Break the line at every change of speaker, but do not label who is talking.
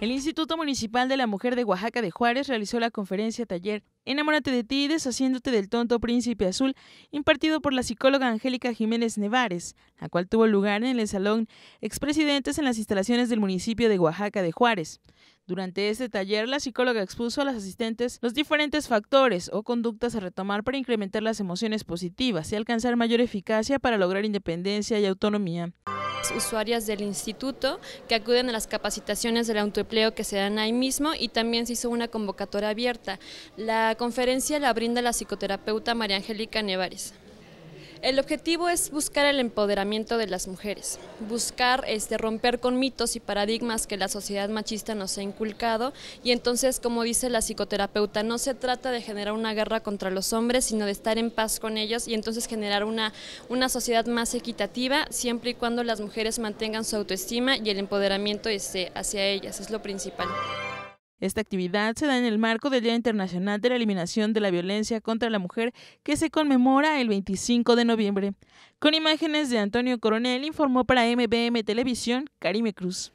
El Instituto Municipal de la Mujer de Oaxaca de Juárez realizó la conferencia taller Enamórate de ti, deshaciéndote del tonto príncipe azul, impartido por la psicóloga Angélica Jiménez Nevares, la cual tuvo lugar en el Salón Expresidentes en las instalaciones del municipio de Oaxaca de Juárez. Durante este taller, la psicóloga expuso a las asistentes los diferentes factores o conductas a retomar para incrementar las emociones positivas y alcanzar mayor eficacia para lograr independencia y autonomía
usuarias del instituto que acuden a las capacitaciones del autoempleo que se dan ahí mismo y también se hizo una convocatoria abierta. La conferencia la brinda la psicoterapeuta María Angélica Nevares. El objetivo es buscar el empoderamiento de las mujeres, buscar este, romper con mitos y paradigmas que la sociedad machista nos ha inculcado y entonces, como dice la psicoterapeuta, no se trata de generar una guerra contra los hombres, sino de estar en paz con ellos y entonces generar una, sociedad más equitativa siempre y cuando las mujeres mantengan su autoestima y el empoderamiento este, hacia ellas, es lo principal.
Esta actividad se da en el marco del Día Internacional de la Eliminación de la Violencia contra la Mujer que se conmemora el 25 de noviembre. Con imágenes de Antonio Coronel informó para MBM Televisión Karime Cruz.